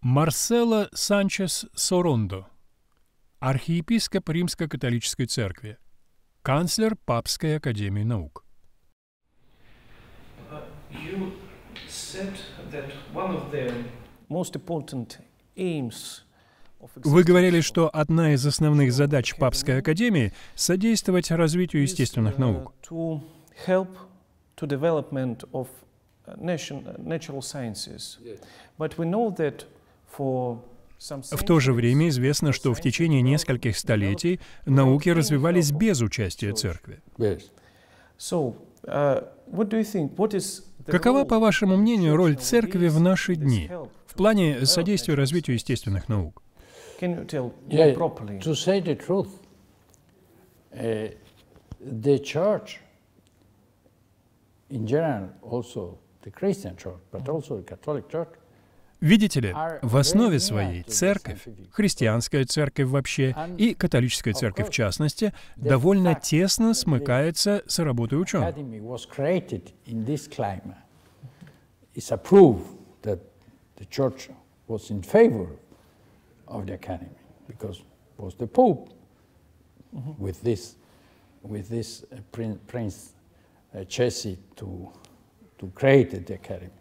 Марсело Санчес Сорондо, архиепископ Римско-католической церкви, канцлер Папской академии наук. Вы говорили, что одна из основных задач Папской академии — содействовать развитию естественных э, наук. Э, э, natural sciences. But we в то же время известно, что в течение нескольких столетий науки развивались без участия церкви. Uh, Какова, по вашему мнению, роль церкви в наши дни в плане содействия развитию естественных наук? Uh, in general, also the Christian church, but also the Catholic church, Видите ли, в основе своей церковь, христианская церковь вообще и католическая церковь в частности, довольно тесно смыкается с работой ученых. Mm-hmm. With uh, to to create the academy.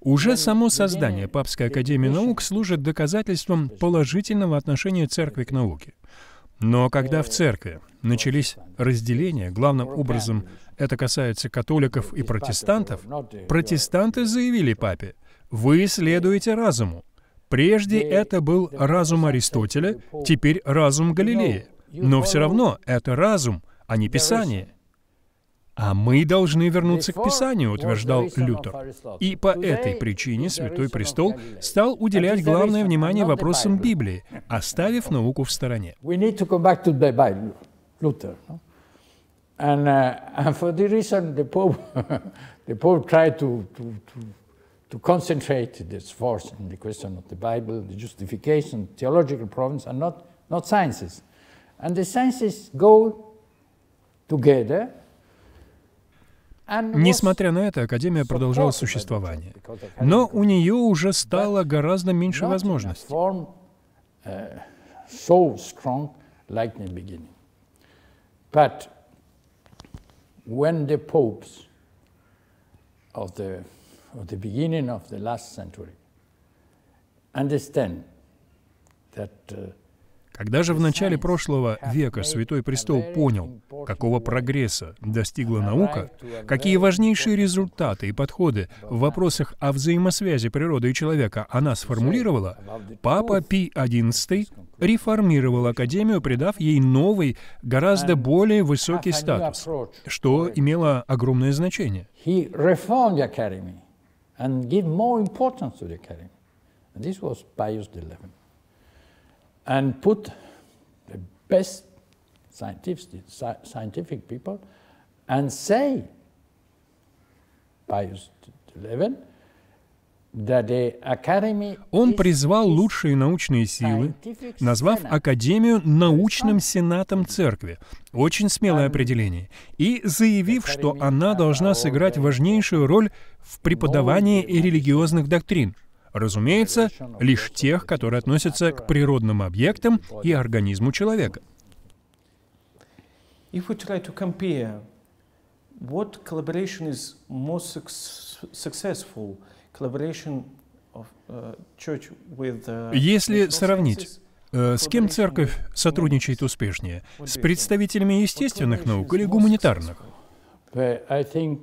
Уже само создание Папской Академии Наук служит доказательством положительного отношения церкви к науке. Но когда в церкви начались разделения, главным образом это касается католиков и протестантов, протестанты заявили папе, «Вы следуете разуму». Прежде это был разум Аристотеля, теперь разум Галилея. Но все равно это разум, а не Писание. А мы должны вернуться к Писанию, утверждал Лютер. И по этой причине Святой Престол стал уделять главное внимание вопросам Библии, оставив науку в стороне. And, uh, and for this reason, the Pope, the Pope tried to, to, to, to concentrate this force on the question of the Bible, the justification, theological problems, and not, not sciences. And the sciences go together Несмотря на это, Академия продолжала существование. Но у нее уже стало гораздо меньше возможностей. Э, understand that uh, когда же в начале прошлого века Святой Престол понял, какого прогресса достигла наука, какие важнейшие результаты и подходы в вопросах о взаимосвязи природы и человека она сформулировала, Папа Пий XI реформировал Академию, придав ей новый, гораздо более высокий статус, что имело огромное значение. And give more importance to the academy. And this was Pius XI and put the best scientific, people and say by 11 он призвал лучшие научные силы, назвав Академию научным сенатом церкви, очень смелое определение, и заявив, что она должна сыграть важнейшую роль в преподавании религиозных доктрин – Разумеется, лишь тех, которые относятся к природным объектам и организму человека. Uh, uh, Если сравнить э, с кем церковь сотрудничает успешнее? С представителями естественных наук или гуманитарных? I think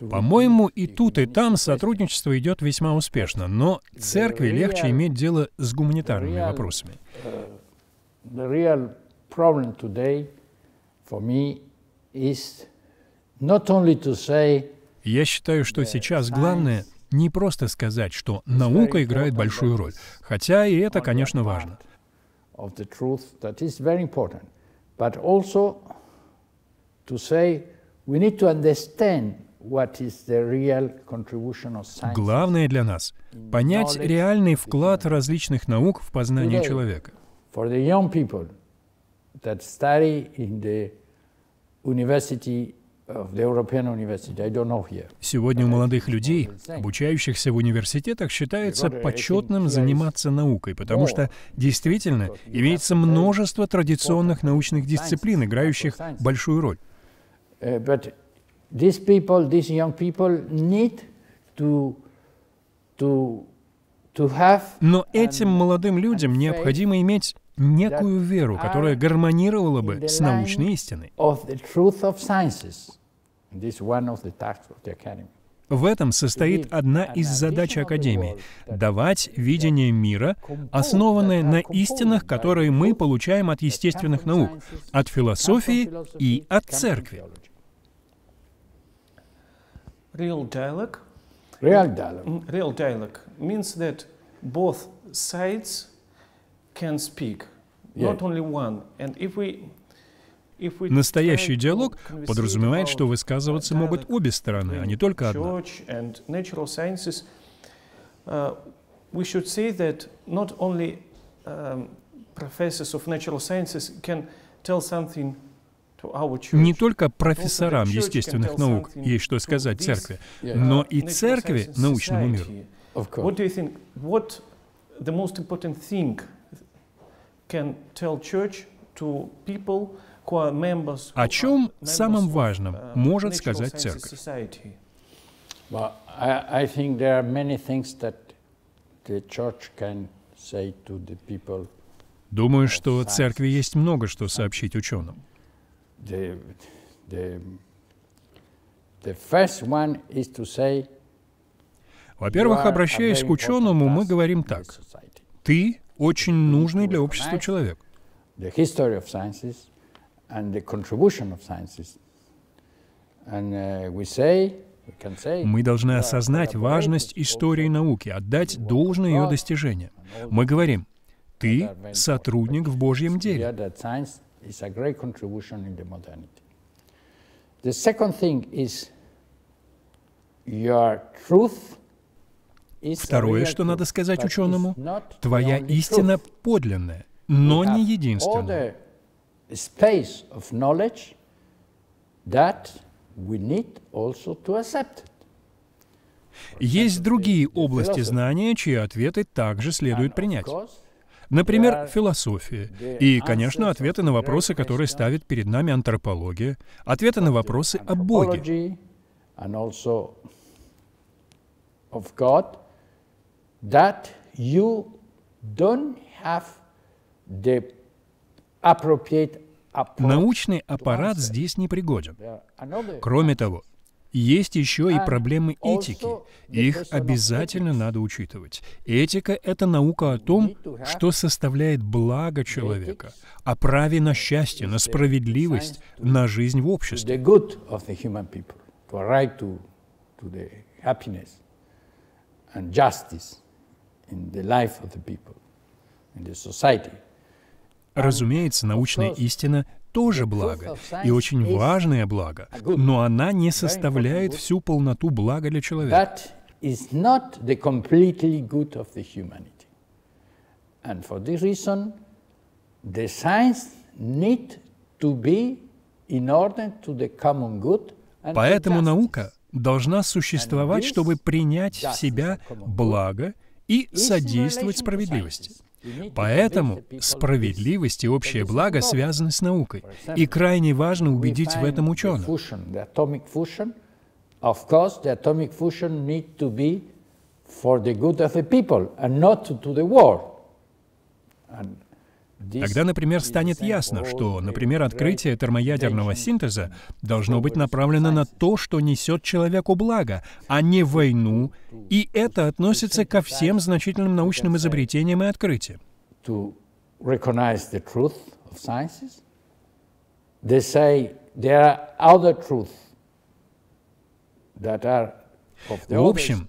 по-моему, и тут, и там сотрудничество идет весьма успешно, но церкви легче иметь дело с гуманитарными вопросами. Uh, Я считаю, что сейчас главное не просто сказать, что наука играет большую роль, хотя и это, конечно, важно. But also to say Главное для нас — понять реальный вклад различных наук в познание человека. Сегодня у молодых людей, обучающихся в университетах, считается почетным заниматься наукой, потому что действительно имеется множество традиционных научных дисциплин, играющих большую роль. Uh, but these people, these young people need to, to, to have Но этим молодым людям необходимо иметь некую веру, которая гармонировала бы с научной истиной. В этом состоит одна из задач Академии — давать видение мира, основанное на истинах, которые мы получаем от естественных наук, от философии и от церкви real dialogue. Real dialogue. Real dialogue means that both sides can speak, yeah. not only one. And if we Настоящий диалог подразумевает, что высказываться могут обе стороны, а не только одна. We should say that not only professors of natural sciences can tell something не только профессорам естественных наук есть что сказать церкви, но uh, и церкви научному миру. О чем самом важном может сказать церковь? Думаю, что церкви есть много что сообщить ученым the, the, the first one is to say, во-первых, обращаясь к ученому, uh, мы говорим так. Ты очень нужный для общества человек. Мы должны осознать важность истории науки, отдать должное ее достижение. Мы говорим, ты сотрудник в Божьем деле is a great contribution in the modernity. The second thing is your truth Второе, что надо сказать ученому, твоя истина подлинная, но не единственная. Есть другие области знания, чьи ответы также следует принять. Например, философия. И, а, конечно, ответы на вопросы, которые ставит перед нами антропология, ответы на вопросы о Боге. Научный аппарат здесь не пригоден. Кроме того, есть еще и а, проблемы а этики. Их обязательно надо учитывать. Этика — это наука о том, что составляет благо человека, о праве на счастье, на справедливость, на жизнь в обществе. Разумеется, научная истина — тоже благо, и очень важное благо, но она не составляет всю полноту блага для человека. Поэтому наука должна существовать, чтобы принять в себя благо и содействовать справедливости. Поэтому справедливость и общее благо связаны с наукой, и крайне важно убедить в этом ученых. Тогда, например, станет ясно, что, например, открытие термоядерного синтеза должно быть направлено на то, что несет человеку благо, а не войну, и это относится ко всем значительным научным изобретениям и открытиям. that are в общем,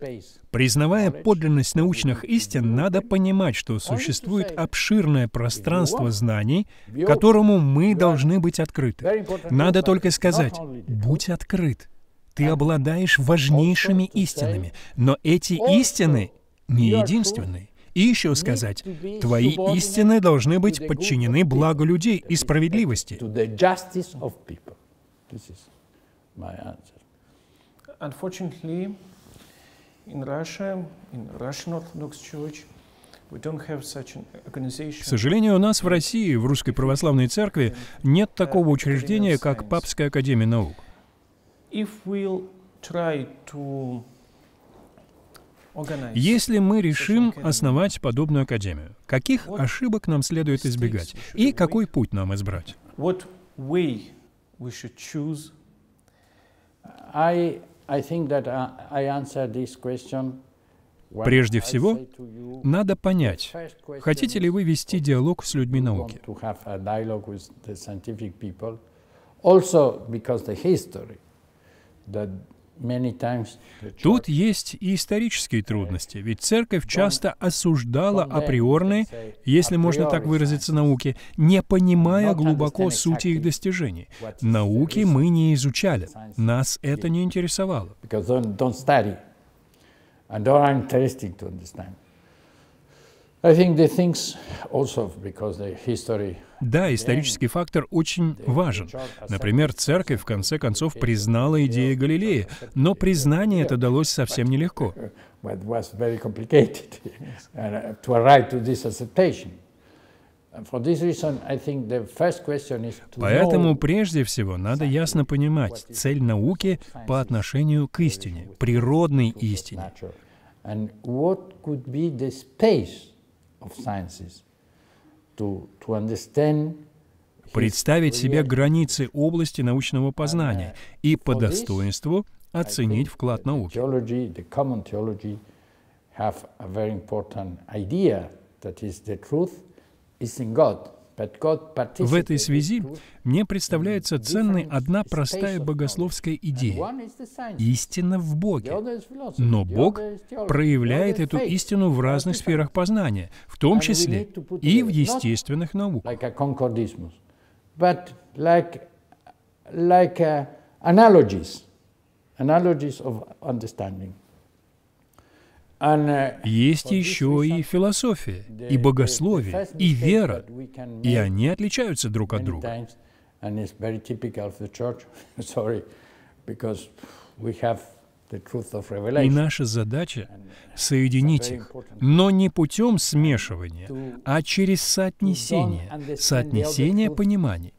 признавая подлинность научных истин, надо понимать, что существует обширное пространство знаний, которому мы должны быть открыты. Надо только сказать, будь открыт. Ты обладаешь важнейшими истинами, но эти истины не единственные. И еще сказать, твои истины должны быть подчинены благу людей и справедливости unfortunately, in Russia, in Russian Orthodox Church, к сожалению, у нас в России, в Русской Православной Церкви, нет такого учреждения, как Папская Академия Наук. Если мы решим основать подобную академию, каких ошибок нам следует избегать и какой путь нам избрать? Uh, Прежде всего, надо понять, хотите ли вы вести диалог с людьми науки. Тут есть и исторические трудности, ведь церковь часто осуждала априорные, если можно так выразиться, науки, не понимая глубоко сути их достижений. Науки мы не изучали, нас это не интересовало. Да, исторический фактор очень важен. Например, церковь в конце концов признала идею Галилеи, но признание это далось совсем нелегко. Поэтому прежде всего надо ясно понимать цель науки по отношению к истине, природной истине of sciences, to, to understand представить себе границы области научного познания uh, и по достоинству оценить вклад науки. В этой связи мне представляется ценной одна простая богословская идея — истина в Боге. Но Бог проявляет эту истину в разных сферах познания, в том числе и в естественных науках. Есть еще и философия, и богословие, и вера, и они отличаются друг от друга. И наша задача — соединить их, но не путем смешивания, а через соотнесение, соотнесение пониманий.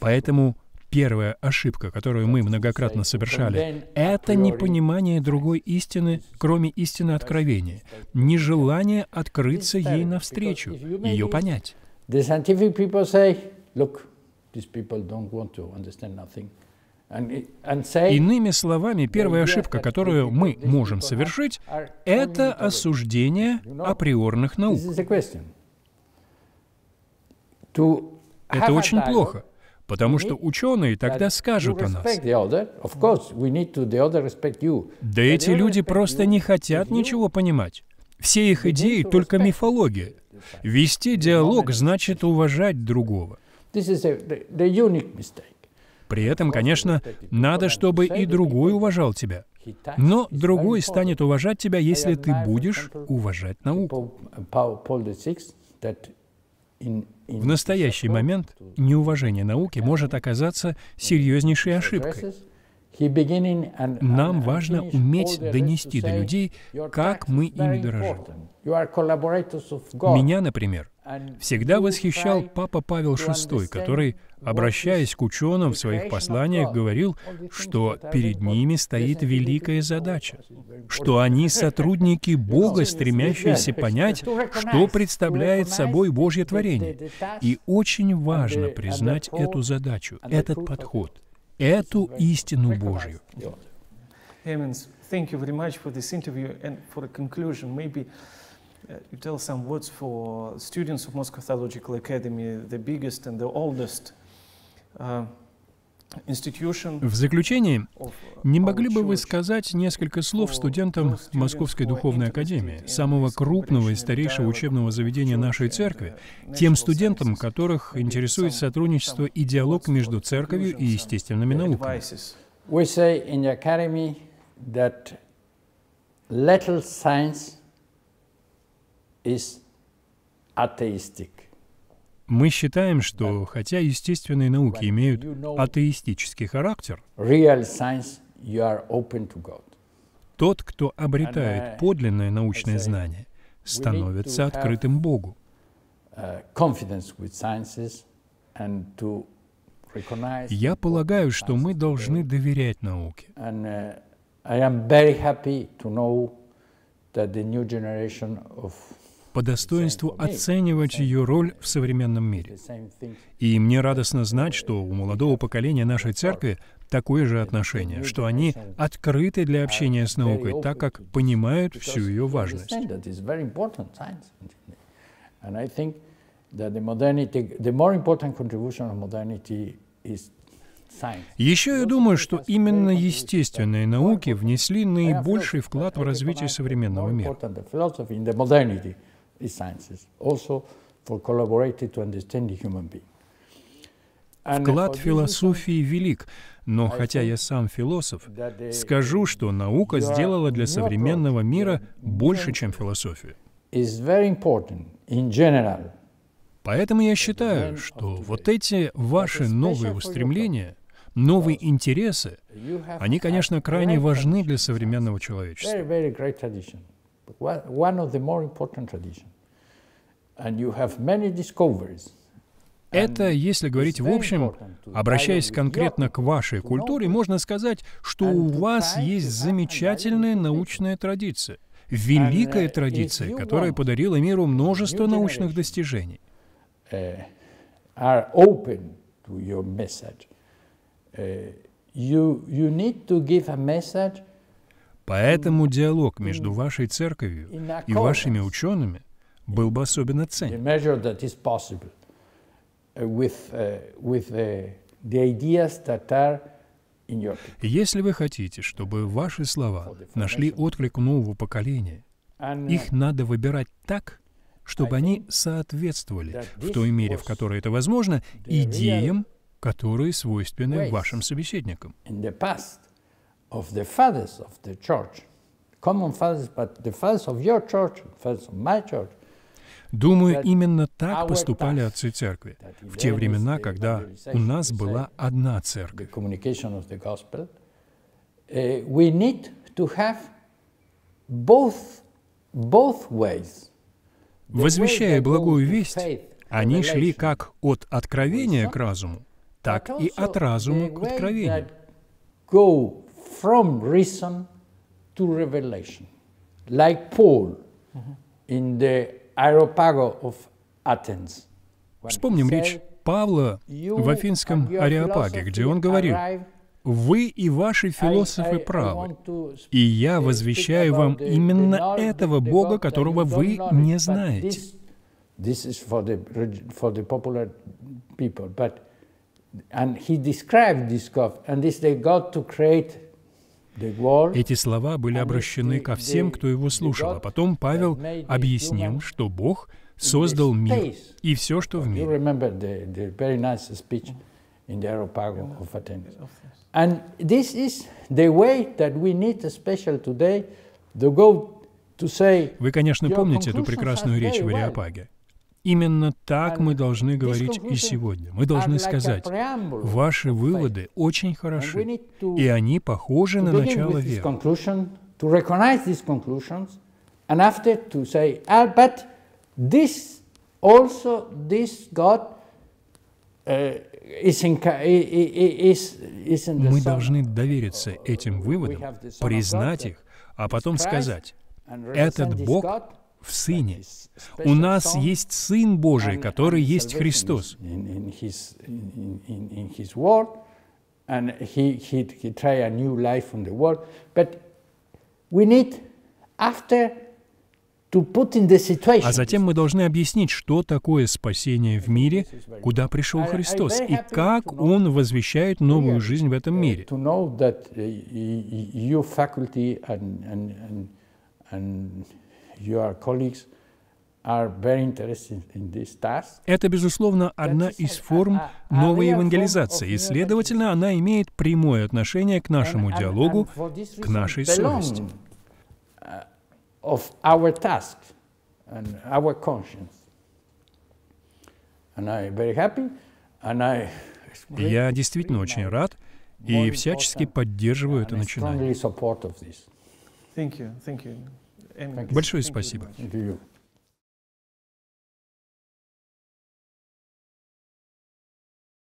Поэтому первая ошибка, которую мы многократно совершали, это непонимание другой истины, кроме истины откровения, нежелание открыться ей навстречу, ее понять. Иными словами, первая ошибка, которую мы можем совершить, это осуждение априорных наук. Это очень плохо потому что ученые тогда скажут о нас. Да эти люди просто не хотят ничего понимать. Все их идеи — только мифология. Вести диалог значит уважать другого. При этом, конечно, надо, чтобы и другой уважал тебя. Но другой станет уважать тебя, если ты будешь уважать науку. Uh, в настоящий момент неуважение науки может оказаться серьезнейшей ошибкой. Нам важно уметь донести до людей, как мы ими дорожим. Меня, например, всегда восхищал Папа Павел VI, который, обращаясь к ученым в своих посланиях, говорил, что перед ними стоит великая задача, что они сотрудники Бога, стремящиеся понять, что представляет собой Божье творение. И очень важно признать эту задачу, этот подход, эту истину Божью. Thank you very much for this interview and tell some words for students of Moscow Theological Academy, the biggest and the oldest uh, В заключение, uh, не могли бы вы сказать несколько слов студентам Московской Духовной Академии, самого крупного и старейшего учебного заведения нашей церкви, uh, тем студентам, которых интересует сотрудничество и диалог между церковью и естественными науками? We say in the academy that little science мы считаем, что хотя естественные науки имеют атеистический характер, тот, кто обретает uh, подлинное научное знание, становится открытым Богу. Uh, Я полагаю, что мы должны доверять науке. Uh, I am very happy to know that the new generation of по достоинству оценивать ее роль в современном мире. И мне радостно знать, что у молодого поколения нашей церкви такое же отношение, что они открыты для общения с наукой, так как понимают всю ее важность. Еще я думаю, что именно естественные науки внесли наибольший вклад в развитие современного мира the sciences, also for collaborating to understand the human being. Вклад философии велик, но хотя я сам философ, скажу, что наука сделала для современного мира больше, чем философия. Поэтому я считаю, что вот эти ваши новые устремления, новые интересы, они, конечно, крайне важны для современного человечества one of the more important traditions. And you have many discoveries. Это, если говорить в общем, обращаясь конкретно к вашей культуре, можно сказать, что у вас есть замечательная научная традиция, uh, великая традиция, которая подарила миру множество научных достижений. Э, Поэтому диалог между вашей церковью и вашими учеными был бы особенно ценен. Uh, uh, uh, Если вы хотите, чтобы ваши слова нашли отклик нового поколения, их надо выбирать так, чтобы они соответствовали в той мере, в которой это возможно, идеям, которые свойственны вашим собеседникам of the fathers of the church, common fathers, but the fathers of your church, fathers of my church. Думаю, именно так поступали отцы церкви в те времена, когда у нас была одна церковь. Uh, Возвещая благую весть, они шли как от откровения к разуму, так и от разума к откровению from reason to revelation, like Paul mm -hmm. in the Areopago of Athens. Вспомним речь Павла в афинском Ареопаге, где он говорил, «Вы и ваши философы правы, и я возвещаю вам именно этого Бога, которого вы не знаете». This is for the, for the popular people, but and he described this God, and this they got to create эти слова были обращены ко всем, кто его слушал, а потом Павел объяснил, что Бог создал мир и все, что в мире. Вы, конечно, помните эту прекрасную речь в Ареопаге. Именно так мы должны говорить и сегодня. Мы должны сказать, ваши выводы очень хороши, и они похожи на начало века. Ah, uh, мы должны довериться этим выводам, признать их, а потом сказать, этот Бог в Сыне. У нас есть Сын Божий, который есть Христос. А затем мы должны объяснить, что такое спасение в мире, куда пришел Христос, и как Он возвещает новую жизнь в этом uh, мире your colleagues это, безусловно, одна из форм новой евангелизации, и, следовательно, она имеет прямое отношение к нашему диалогу, к нашей совести. Uh, Я действительно очень рад и всячески поддерживаю это начинание. Thank you, thank you. Большое спасибо.